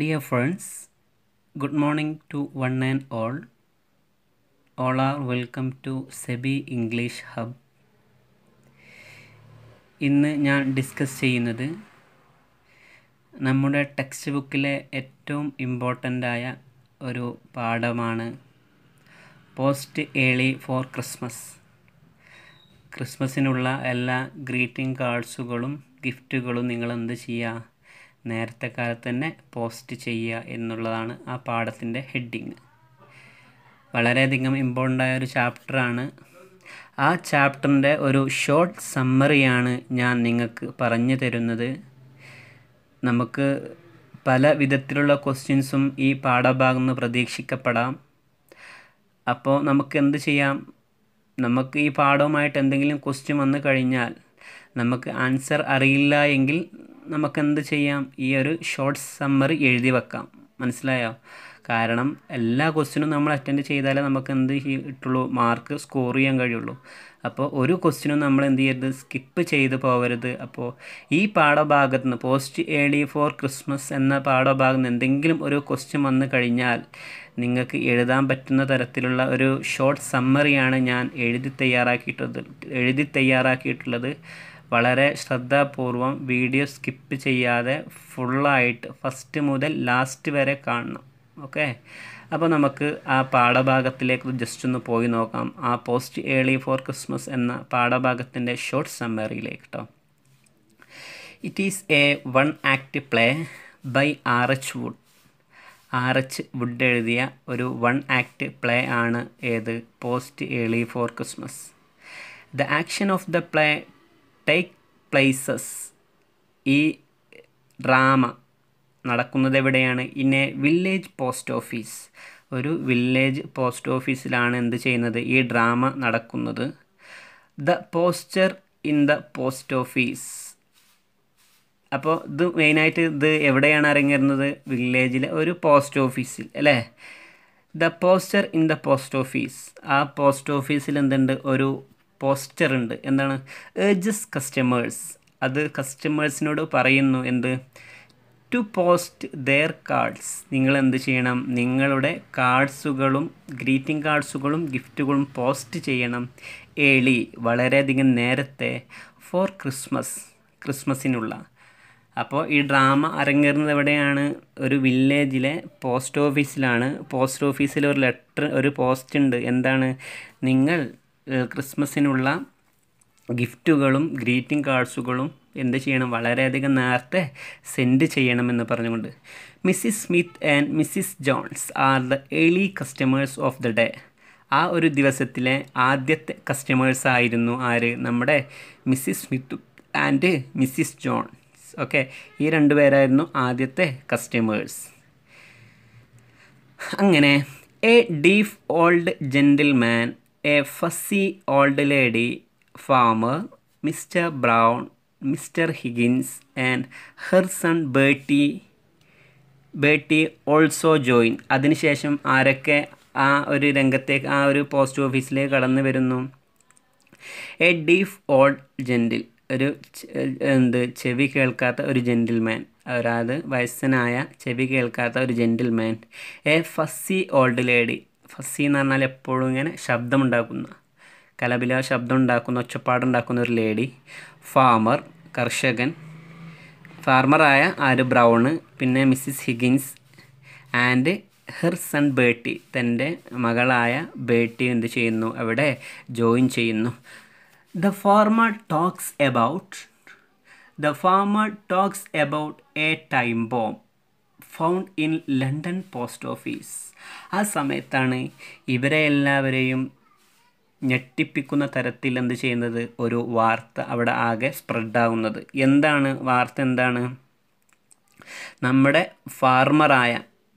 dear friends good morning to one and all all are welcome to Sebi English hub ഇന്ന് ഞാൻ discuss ചെയ്യുന്നത് നമ്മുടെ text ബുക്കിലെ ഏറ്റവും ഇമ്പോർട്ടൻ്റായ ഒരു പാഠമാണ് പോസ്റ്റ് ഏളി ഫോർ ക്രിസ്മസ് ക്രിസ്മസിനുള്ള എല്ലാ ഗ്രീറ്റിംഗ് കാർഡ്സുകളും ഗിഫ്റ്റുകളും നിങ്ങൾ എന്ത് ചെയ്യുക നേരത്തെ കാലത്ത് തന്നെ പോസ്റ്റ് ചെയ്യുക എന്നുള്ളതാണ് ആ പാഠത്തിൻ്റെ ഹെഡിങ് വളരെയധികം ഇമ്പോർട്ടൻ്റ് ആയ ഒരു ചാപ്റ്ററാണ് ആ ചാപ്റ്ററിൻ്റെ ഒരു ഷോർട്ട് സമ്മറിയാണ് ഞാൻ നിങ്ങൾക്ക് പറഞ്ഞു തരുന്നത് നമുക്ക് പല വിധത്തിലുള്ള ക്വസ്റ്റ്യൻസും ഈ പാഠഭാഗം നിന്ന് പ്രതീക്ഷിക്കപ്പെടാം അപ്പോൾ നമുക്ക് എന്ത് ചെയ്യാം നമുക്ക് ഈ പാഠവുമായിട്ട് എന്തെങ്കിലും ക്വസ്റ്റ്യൻ വന്നു കഴിഞ്ഞാൽ നമുക്ക് ആൻസർ അറിയില്ല എങ്കിൽ നമുക്കെന്ത് ചെയ്യാം ഈ ഒരു ഷോർട്ട് സമ്മറി എഴുതി വെക്കാം മനസ്സിലായോ കാരണം എല്ലാ ക്വസ്റ്റിനും നമ്മൾ അറ്റൻഡ് ചെയ്താലേ നമുക്ക് എന്ത് കിട്ടുള്ളൂ മാർക്ക് സ്കോർ ചെയ്യാൻ കഴിയുള്ളൂ അപ്പോൾ ഒരു ക്വസ്റ്റിനും നമ്മൾ എന്ത് ചെയ്യരുത് സ്കിപ്പ് ചെയ്ത് പോകരുത് അപ്പോൾ ഈ പാഠഭാഗത്ത് നിന്ന് പോസ്റ്റ് ഡി ഫോർ ക്രിസ്മസ് എന്ന പാഠഭാഗത്ത് നിന്ന് എന്തെങ്കിലും ഒരു ക്വസ്റ്റ്യൻ വന്നു കഴിഞ്ഞാൽ നിങ്ങൾക്ക് എഴുതാൻ പറ്റുന്ന തരത്തിലുള്ള ഒരു ഷോർട്ട് സമ്മറിയാണ് ഞാൻ എഴുതി തയ്യാറാക്കിയിട്ടുള്ളത് എഴുതി തയ്യാറാക്കിയിട്ടുള്ളത് വളരെ ശ്രദ്ധാപൂർവം വീഡിയോ സ്കിപ്പ് ചെയ്യാതെ ഫുള്ളായിട്ട് ഫസ്റ്റ് മുതൽ ലാസ്റ്റ് വരെ കാണണം ഓക്കെ അപ്പോൾ നമുക്ക് ആ പാഠഭാഗത്തിലേക്ക് ജസ്റ്റ് ഒന്ന് പോയി നോക്കാം ആ പോസ്റ്റ് ഏളി ഫോർ ക്രിസ്മസ് എന്ന പാഠഭാഗത്തിൻ്റെ ഷോർട്ട് സമ്മറിയിലേക്ക് കേട്ടോ it is a one act play by R H Wood R H Wood എഴുതിയ ഒരു വൺ ആക്ട് പ്ലേ ആണ് ഏത് post early for Christmas the action of the play take places ഈ drama നടക്കുന്നത് എവിടെയാണ് ഇൻ വില്ലേജ് പോസ്റ്റ് ഓഫീസ് ഒരു village post ഓഫീസിലാണ് എന്ത് ചെയ്യുന്നത് ഈ ഡ്രാമ നടക്കുന്നത് the poster in the post office അപ്പോൾ ഇത് മെയിനായിട്ട് ഇത് എവിടെയാണ് ഇറങ്ങിയിരുന്നത് വില്ലേജിലെ ഒരു പോസ്റ്റ് ഓഫീസിൽ അല്ലേ the poster in the post office ആ പോസ്റ്റ് ഓഫീസിൽ എന്തുണ്ട് ഒരു പോസ്റ്റർ ഉണ്ട് എന്താണ് ഏജസ് കസ്റ്റമേഴ്സ് അത് കസ്റ്റമേഴ്സിനോട് പറയുന്നു എന്ത് ടു പോസ്റ്റ് ദെയർ കാർഡ്സ് നിങ്ങൾ എന്ത് ചെയ്യണം നിങ്ങളുടെ കാർഡ്സുകളും ഗ്രീറ്റിംഗ് കാർഡ്സുകളും ഗിഫ്റ്റുകളും പോസ്റ്റ് ചെയ്യണം ഏളി വളരെയധികം നേരത്തെ ഫോർ ക്രിസ്മസ് ക്രിസ്മസിനുള്ള അപ്പോൾ ഈ ഡ്രാമ അരങ്ങേറുന്നത് എവിടെയാണ് ഒരു വില്ലേജിലെ പോസ്റ്റ് ഓഫീസിലാണ് പോസ്റ്റ് ഓഫീസിൽ ഒരു ലെറ്റർ ഒരു പോസ്റ്റ് ഉണ്ട് എന്താണ് നിങ്ങൾ ക്രിസ്മസിനുള്ള ഗിഫ്റ്റുകളും ഗ്രീറ്റിംഗ് കാർഡ്സുകളും എന്ത് ചെയ്യണം വളരെയധികം നേരത്തെ സെൻഡ് ചെയ്യണമെന്ന് പറഞ്ഞുകൊണ്ട് Mrs Smith and Mrs Jones are the early customers of the day ആ ഒരു ദിവസത്തിലെ ആദ്യത്തെ കസ്റ്റമേഴ്സ് ആയിരുന്നു ആര് നമ്മുടെ Mrs Smith and Mrs Jones okay ഈ രണ്ടുപേരായിരുന്നു ആദ്യത്തെ കസ്റ്റമേഴ്സ് അങ്ങനെ a deaf old gentleman a fussy old lady farmer Mr Brown Mr Higgins and her son son Betty Betty also join അതിനുശേഷം ആരൊക്കെ ആ ഒരു രംഗത്തേക്ക് ആ ഒരു പോസ്റ്റ് ഓഫീസിലേക്ക് കടന്നു വരുന്നു എ ഡീഫ് ഓൾഡ് ജെൻറ്റിൽ ഒരു എന്ത് ചെവി കേൾക്കാത്ത ഒരു ജെൻറ്റിൽമാൻ അതായത് വയസ്സനായ ചെവി കേൾക്കാത്ത ഒരു gentleman a fussy old lady fussy എന്ന് പറഞ്ഞാൽ എപ്പോഴും ഇങ്ങനെ ശബ്ദമുണ്ടാക്കുന്ന കലബില ശബ്ദം ഉണ്ടാക്കുന്ന ഒച്ചപ്പാടുണ്ടാക്കുന്ന ഒരു ലേഡി ഫാമർ കർഷകൻ ഫാർമറായ ആര് ബ്രൗണ് പിന്നെ Mrs Higgins and her son Betty തൻ്റെ മകളായ ബേട്ടി എന്ത് ചെയ്യുന്നു അവിടെ ജോയിൻ ചെയ്യുന്നു the farmer talks about the farmer talks about a time bomb found in London post office ആ സമയത്താണ് ഇവരെ എല്ലാവരെയും ഞെട്ടിപ്പിക്കുന്ന തരത്തിൽ എന്ത് ചെയ്യുന്നത് ഒരു വാർത്ത അവിടെ ആകെ സ്പ്രെഡാവുന്നത് എന്താണ് വാർത്ത എന്താണ് നമ്മുടെ ഫാർമറായ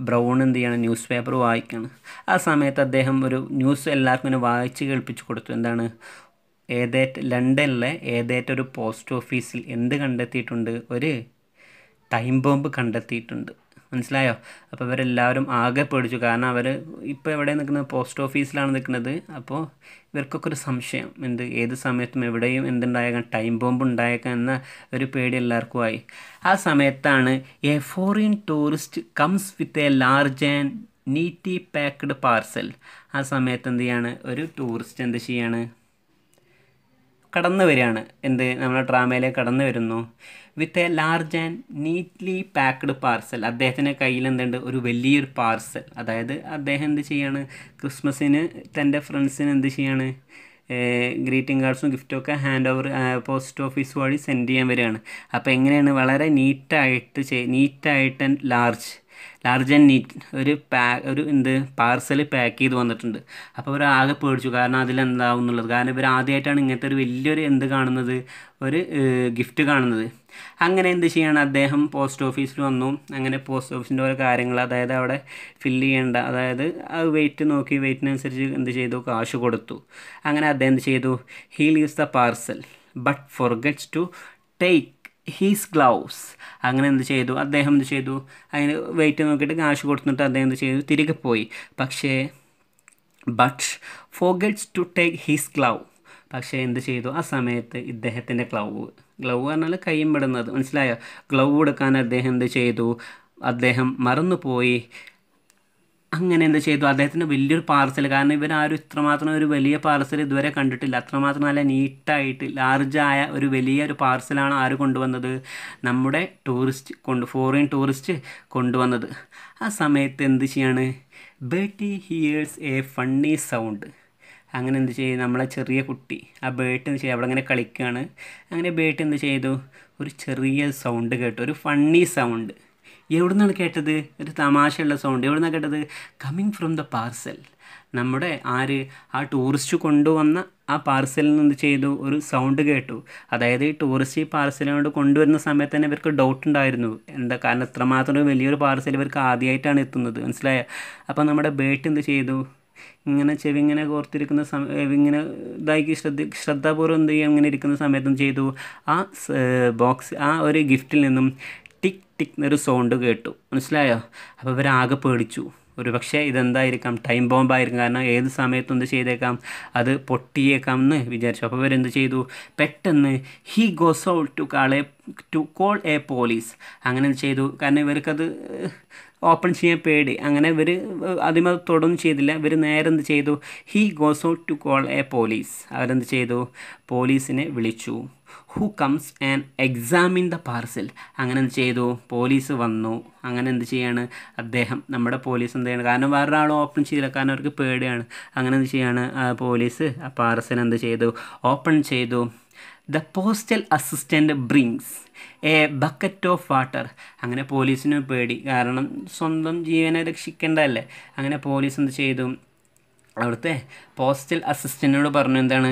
ബ്രൗൺ എന്ത് ചെയ്യണം ന്യൂസ് പേപ്പർ വായിക്കണം ആ സമയത്ത് അദ്ദേഹം ഒരു ന്യൂസ് എല്ലാവർക്കും ഇങ്ങനെ വായിച്ച് കേൾപ്പിച്ചു കൊടുത്തു എന്താണ് ഏതേറ്റ് ലണ്ടനിലെ ഏതേറ്റ ഒരു പോസ്റ്റ് ഓഫീസിൽ എന്ത് കണ്ടെത്തിയിട്ടുണ്ട് ഒരു ടൈം ബോംബ് കണ്ടെത്തിയിട്ടുണ്ട് മനസ്സിലായോ അപ്പോൾ ഇവരെല്ലാവരും ആകെ പേടിച്ചു കാരണം അവർ ഇപ്പോൾ എവിടെ നിൽക്കുന്നത് പോസ്റ്റ് ഓഫീസിലാണ് നിൽക്കുന്നത് അപ്പോൾ ഇവർക്കൊക്കെ ഒരു സംശയം എന്ത് ഏത് സമയത്തും എവിടെയും എന്തുണ്ടായേക്കാം ടൈം ബോംബ് ഉണ്ടായേക്കാം എന്ന ഒരു പേടി എല്ലാവർക്കും ആയി ആ സമയത്താണ് a foreign tourist comes with a large and neatly packed parcel ആ സമയത്ത് എന്ത് ചെയ്യാണ് ഒരു ടൂറിസ്റ്റ് എന്ത് ചെയ്യാണ് കടന്നു വരികയാണ് എന്ത് നമ്മുടെ ഡ്രാമയിലേക്ക് കടന്നു വരുന്നു with a large and neatly packed parcel അദ്ദേഹത്തിൻ്റെ കയ്യിൽ എന്തുണ്ട് ഒരു വലിയൊരു പാർസൽ അതായത് അദ്ദേഹം എന്ത് ചെയ്യാണ് ക്രിസ്മസിന് തൻ്റെ ഫ്രണ്ട്സിന് എന്ത് ചെയ്യാണ് ഗ്രീറ്റിംഗ് കാർഡ്സും ഗിഫ്റ്റും ഒക്കെ ഹാൻഡ് ഓവർ പോസ്റ്റ് ഓഫീസ് വഴി സെൻഡ് ചെയ്യാൻ വരികയാണ് അപ്പോൾ എങ്ങനെയാണ് വളരെ നീറ്റായിട്ട് ചെയ് നീറ്റായിട്ട് and large large and neat ഒരു പാ ഒരു എന്ത് പാർസൽ പാക്ക് ചെയ്ത് വന്നിട്ടുണ്ട് അപ്പോൾ ഇവർ ആകെ പേടിച്ചു കാരണം അതിലെന്താവും എന്നുള്ളത് കാരണം ഇവർ ആദ്യമായിട്ടാണ് ഇങ്ങനത്തെ ഒരു വലിയൊരു എന്ത് കാണുന്നത് ഒരു ഗിഫ്റ്റ് കാണുന്നത് അങ്ങനെ എന്ത് ചെയ്യണം അദ്ദേഹം പോസ്റ്റ് ഓഫീസിൽ വന്നു അങ്ങനെ പോസ്റ്റ് ഓഫീസിൻ്റെ ഓരോ കാര്യങ്ങൾ അതായത് അവിടെ ഫില്ല് ചെയ്യേണ്ട അതായത് ആ വെയിറ്റ് നോക്കി വെയിറ്റിനനുസരിച്ച് എന്ത് ചെയ്തു കാശ് കൊടുത്തു അങ്ങനെ അദ്ദേഹം എന്ത് ചെയ്തു he leaves the parcel but forgets to take his gloves അങ്ങനെ എന്ത് ചെയ്തു അദ്ദേഹം എന്ത് ചെയ്തു അതിന് വെയിറ്റ് നോക്കിയിട്ട് കാശ് കൊടുത്തിട്ട് അദ്ദേഹം എന്ത് ചെയ്തു തിരികെ പോയി പക്ഷേ but forgets to take his glove പക്ഷേ എന്ത് ചെയ്തു ആ സമയത്ത് ഇദ്ദേഹത്തിൻ്റെ ഗ്ലൗ ഗ്ലൗ പറഞ്ഞാൽ കയ്യും പെടുന്നത് മനസ്സിലായോ ഗ്ലൗ കൊടുക്കാൻ അദ്ദേഹം എന്ത് ചെയ്തു അദ്ദേഹം മറന്നുപോയി അങ്ങനെ എന്താ ചെയ്തു അദ്ദേഹത്തിൻ്റെ വലിയൊരു പാർസൽ കാരണം ഇവരാരും ഇത്രമാത്രം ഒരു വലിയ പാർസൽ ഇതുവരെ കണ്ടിട്ടില്ല അത്രമാത്രം നല്ല നീറ്റായിട്ട് ലാർജായ ഒരു വലിയ ഒരു പാർസലാണ് ആര് കൊണ്ടുവന്നത് നമ്മുടെ ടൂറിസ്റ്റ് കൊണ്ട് ഫോറിൻ ടൂറിസ്റ്റ് കൊണ്ടുവന്നത് ആ സമയത്ത് എന്ത് ചെയ്യാണ് Betty hears a funny sound അങ്ങനെ എന്ത് ചെയ്യും നമ്മളെ ചെറിയ കുട്ടി ആ ബേട്ട് എന്ത് ചെയ്യും അവിടെ അങ്ങനെ കളിക്കുകയാണ് അങ്ങനെ ബേട്ട് എന്ത് ചെയ്തു ഒരു ചെറിയ സൗണ്ട് കേട്ടു ഒരു ഫണ്ണി സൗണ്ട് എവിടുന്നാണ് കേട്ടത് ഒരു തമാശയുള്ള സൗണ്ട് എവിടുന്നാണ് കേട്ടത് കമ്മിങ് ഫ്രം ദ പാർസൽ നമ്മുടെ ആര് ആ ടൂറിസ്റ്റ് കൊണ്ടുവന്ന ആ പാർസലിൽ നിന്ന് ചെയ്തു ഒരു സൗണ്ട് കേട്ടു അതായത് ഈ ടൂറിസ്റ്റ് ഈ പാർസലിനോട് കൊണ്ടുവരുന്ന സമയത്ത് തന്നെ ഇവർക്ക് ഡൗട്ട് ഉണ്ടായിരുന്നു എന്താ കാരണം ഇത്രമാത്രം വലിയൊരു പാർസൽ ഇവർക്ക് ആദ്യമായിട്ടാണ് എത്തുന്നത് മനസ്സിലായ അപ്പോൾ നമ്മുടെ ബേട്ട് എന്ത് ചെയ്തു ഇങ്ങനെ ചെവി ഇങ്ങനെ കോർത്തിരിക്കുന്ന സമയം ഇങ്ങനെ ഇതാക്കി ശ്രദ്ധ ശ്രദ്ധാപൂർവ്വം എന്ത് ചെയ്യുക ഇങ്ങനെ ഇരിക്കുന്ന സമയത്തും ചെയ്തു ആ ബോക്സ് ആ ഒരു ഗിഫ്റ്റിൽ നിന്നും ടിക് എന്നൊരു സൗണ്ട് കേട്ടു മനസ്സിലായോ അപ്പോൾ അവർ ആകെ പേടിച്ചു ഒരു പക്ഷേ ഇതെന്തായിരിക്കാം ടൈം ബോംബായിരിക്കും കാരണം ഏത് സമയത്തും എന്ത് ചെയ്തേക്കാം അത് പൊട്ടിയേക്കാം എന്ന് വിചാരിച്ചു അപ്പോൾ ഇവരെന്ത് ചെയ്തു പെട്ടെന്ന് he goes out to call to call a police അങ്ങനെ ചെയ്തു കാരണം ഇവർക്കത് ഓപ്പൺ ചെയ്യാൻ പേടി അങ്ങനെ ഇവർ അതിമത് അത് തുടർന്നും ചെയ്തില്ല ഇവർ നേരെ എന്ത് ചെയ്തു he goes out to call a police അവരെന്ത് ചെയ്തു പോലീസിനെ വിളിച്ചു who comes and examine the parcel അങ്ങനെ എന്ത് ചെയ്തു പോലീസ് വന്നു അങ്ങനെ എന്ത് ചെയ്യാണ് അദ്ദേഹം നമ്മുടെ പോലീസ് എന്ത് ചെയ്യണം കാരണം വേറെ ആൾ ഓപ്പൺ ചെയ്തില്ല കാരണം അവർക്ക് പേടിയാണ് അങ്ങനെ എന്ത് ചെയ്യാണ് പോലീസ് ആ പാർസൽ എന്ത് ചെയ്തു ഓപ്പൺ ചെയ്തു the postal assistant brings a bucket of water അങ്ങനെ പോലീസിന് പേടി കാരണം സ്വന്തം ജീവനെ രക്ഷിക്കേണ്ടതല്ലേ അങ്ങനെ പോലീസ് എന്ത് ചെയ്തു അവിടുത്തെ പോസ്റ്റൽ അസിസ്റ്റൻറ്റിനോട് പറഞ്ഞു എന്താണ്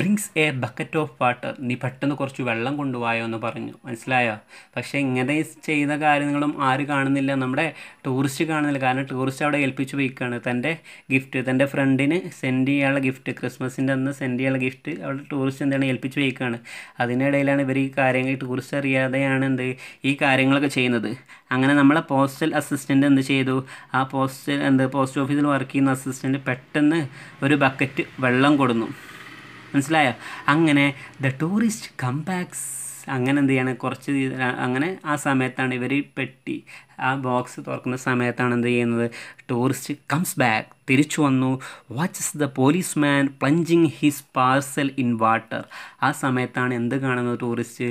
brings a bucket of water നീ പെട്ടെന്ന് കുറച്ച് വെള്ളം കൊണ്ടുപോയോ എന്ന് പറഞ്ഞു മനസ്സിലായോ പക്ഷേ ഇങ്ങനെ ചെയ്ത കാര്യങ്ങളും ആര് കാണുന്നില്ല നമ്മുടെ ടൂറിസ്റ്റ് കാണുന്നില്ല കാരണം ടൂറിസ്റ്റ് അവിടെ ഏൽപ്പിച്ച് പോയിക്കാണ് തൻ്റെ ഗിഫ്റ്റ് തൻ്റെ ഫ്രണ്ടിന് സെൻഡ് ചെയ്യാനുള്ള ഗിഫ്റ്റ് ക്രിസ്മസിൻ്റെ അന്ന് സെൻഡ് ചെയ്യാനുള്ള ഗിഫ്റ്റ് അവിടെ ടൂറിസ്റ്റ് എന്താണ് ഏൽപ്പിച്ച് പോയിക്കാണ് അതിനിടയിലാണ് ഇവർ ഈ കാര്യങ്ങൾ ടൂറിസ്റ്റ് അറിയാതെയാണ് എന്ത് ഈ കാര്യങ്ങളൊക്കെ ചെയ്യുന്നത് അങ്ങനെ നമ്മളെ പോസ്റ്റൽ അസിസ്റ്റൻ്റ് എന്ത് ചെയ്തു ആ പോസ്റ്റൽ എന്ത് പോസ്റ്റ് ഓഫീസിൽ വർക്ക് ചെയ്യുന്ന അസിസ്റ്റൻറ്റ് പെട്ടെന്ന് നിന്ന് ഒരു ബക്കറ്റ് വെള്ളം കൊടുന്നു മനസ്സിലായോ അങ്ങനെ ദ ടൂറിസ്റ്റ് കം ബാക്സ് അങ്ങനെ എന്ത് ചെയ്യണം കുറച്ച് അങ്ങനെ ആ സമയത്താണ് ഇവർ പെട്ടി ആ ബോക്സ് തുറക്കുന്ന സമയത്താണ് എന്ത് ചെയ്യുന്നത് ടൂറിസ്റ്റ് കംസ് ബാക്ക് തിരിച്ചു വന്നു watches the policeman plunging his parcel in water ആ സമയത്താണ് എന്ത് കാണുന്നത് ടൂറിസ്റ്റ്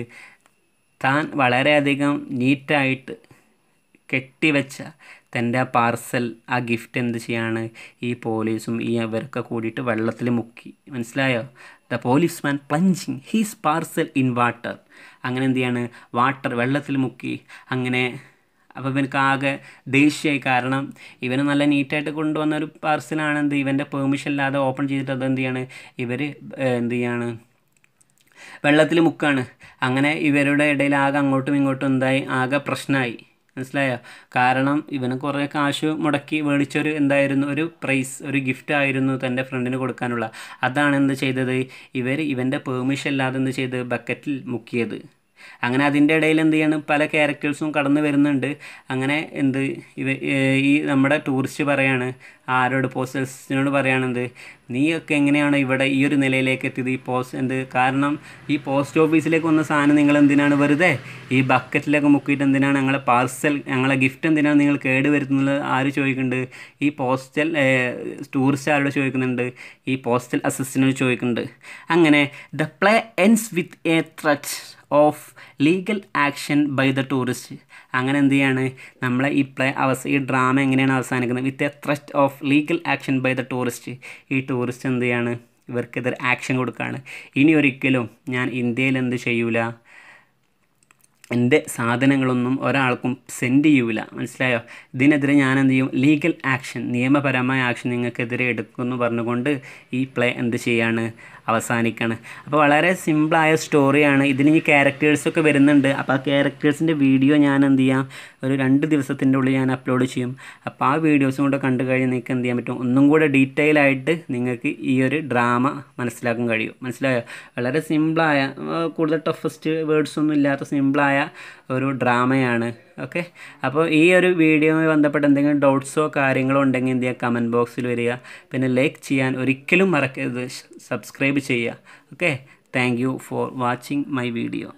താൻ വളരെയധികം നീറ്റായിട്ട് കെട്ടിവെച്ച തൻ്റെ ആ പാർസൽ ആ ഗിഫ്റ്റ് എന്ത് ചെയ്യാണ് ഈ പോലീസും ഈ അവരൊക്കെ കൂടിയിട്ട് വെള്ളത്തിൽ മുക്കി മനസ്സിലായോ the policeman plunging his parcel in water അങ്ങനെ എന്ത് ചെയ്യാണ് വാട്ടർ വെള്ളത്തിൽ മുക്കി അങ്ങനെ അപ്പോൾ ഇവനക്ക് ആകെ ദേഷ്യമായി കാരണം ഇവന് നല്ല നീറ്റായിട്ട് കൊണ്ടുവന്ന ഒരു പാർസലാണ് എന്ത് ഇവൻ്റെ പെർമിഷൻ ഇല്ലാതെ ഓപ്പൺ ചെയ്തിട്ട് അത് എന്ത് ചെയ്യാണ് ഇവർ എന്ത് ചെയ്യാണ് വെള്ളത്തിൽ മുക്കാണ് അങ്ങനെ ഇവരുടെ ഇടയിൽ ആകെ അങ്ങോട്ടും ഇങ്ങോട്ടും എന്തായി ആകെ പ്രശ്നമായി മനസ്സിലായോ കാരണം ഇവന് കുറേ കാശ് മുടക്കി മേടിച്ചൊരു എന്തായിരുന്നു ഒരു പ്രൈസ് ഒരു ഗിഫ്റ്റ് ആയിരുന്നു തൻ്റെ ഫ്രണ്ടിന് കൊടുക്കാനുള്ള അതാണ് എന്ത് ചെയ്തത് ഇവർ ഇവൻ്റെ പെർമിഷൻ ഇല്ലാതെ എന്ത് ചെയ്ത് ബക്കറ്റിൽ മുക്കിയത് അങ്ങനെ അതിൻ്റെ ഇടയിൽ എന്ത് ചെയ്യാണ് പല ക്യാരക്ടേഴ്സും കടന്നു വരുന്നുണ്ട് അങ്ങനെ എന്ത് ഇവ ഈ നമ്മുടെ ടൂറിസ്റ്റ് പറയാണ് ആരോട് പോസ്റ്റൽസിനോട് പറയുകയാണെന്ത് നീയൊക്കെ എങ്ങനെയാണ് ഇവിടെ ഈ ഒരു നിലയിലേക്ക് എത്തിയത് ഈ പോസ്റ്റ് എന്ത് കാരണം ഈ പോസ്റ്റ് ഓഫീസിലേക്ക് വന്ന സാധനം നിങ്ങൾ എന്തിനാണ് വെറുതെ ഈ ബക്കറ്റിലൊക്കെ മുക്കിയിട്ട് എന്തിനാണ് ഞങ്ങളെ പാർസൽ ഞങ്ങളെ ഗിഫ്റ്റ് എന്തിനാണ് നിങ്ങൾ കേട് വരുത്തുന്നത് ആര് ചോദിക്കുന്നുണ്ട് ഈ പോസ്റ്റൽ ടൂറിസ്റ്റ് ആരോട് ചോദിക്കുന്നുണ്ട് ഈ പോസ്റ്റൽ അസിസ്റ്റൻറ്റ് ചോദിക്കുന്നുണ്ട് അങ്ങനെ the play ends with a threat of legal action by the tourist അങ്ങനെ എന്ത് ചെയ്യാണ് നമ്മളെ ഈ പ്ലേ അവസ ഈ ഡ്രാമ എങ്ങനെയാണ് അവസാനിക്കുന്നത് with a thrust of legal action by the tourist ഈ ടൂറിസ്റ്റ് എന്ത് ചെയ്യാണ് ഇവർക്കെതിരെ ആക്ഷൻ കൊടുക്കുകയാണ് ഇനി ഒരിക്കലും ഞാൻ ഇന്ത്യയിൽ എന്ത് ചെയ്യൂല എൻ്റെ സാധനങ്ങളൊന്നും ഒരാൾക്കും സെൻഡ് ചെയ്യൂല മനസ്സിലായോ ഇതിനെതിരെ ഞാൻ എന്ത് ചെയ്യും ലീഗൽ ആക്ഷൻ നിയമപരമായ ആക്ഷൻ നിങ്ങൾക്കെതിരെ എടുക്കുമെന്ന് പറഞ്ഞുകൊണ്ട് ഈ പ്ലേ എന്ത് ചെയ്യാണ് അവസാനിക്കുകയാണ് അപ്പോൾ വളരെ സിമ്പിളായ സ്റ്റോറിയാണ് ഇതിന് ഈ ക്യാരക്ടേഴ്സൊക്കെ വരുന്നുണ്ട് അപ്പോൾ ആ ക്യാരക്ടേഴ്സിൻ്റെ വീഡിയോ ഞാൻ എന്ത് ചെയ്യാം ഒരു രണ്ട് ദിവസത്തിൻ്റെ ഉള്ളിൽ ഞാൻ അപ്ലോഡ് ചെയ്യും അപ്പോൾ ആ വീഡിയോസും കൂടെ കണ്ടു കഴിഞ്ഞാൽ നിങ്ങൾക്ക് എന്ത് ചെയ്യാൻ പറ്റും ഒന്നും കൂടെ ഡീറ്റെയിൽ ആയിട്ട് നിങ്ങൾക്ക് ഈ ഒരു ഡ്രാമ മനസ്സിലാക്കാൻ കഴിയും മനസ്സിലായോ വളരെ സിമ്പിളായ കൂടുതൽ ടഫസ്റ്റ് ഒന്നും ഇല്ലാത്ത സിമ്പിളായ ഒരു ഡ്രാമയാണ് ഓക്കെ അപ്പോൾ ഈ ഒരു വീഡിയോയുമായി ബന്ധപ്പെട്ട് എന്തെങ്കിലും ഡൗട്ട്സോ കാര്യങ്ങളോ ഉണ്ടെങ്കിൽ എന്ത് ചെയ്യുക കമൻറ്റ് ബോക്സിൽ വരിക പിന്നെ ലൈക്ക് ചെയ്യാൻ ഒരിക്കലും മറക്കരുത് സബ്സ്ക്രൈബ് ചെയ്യുക okay thank you for watching my video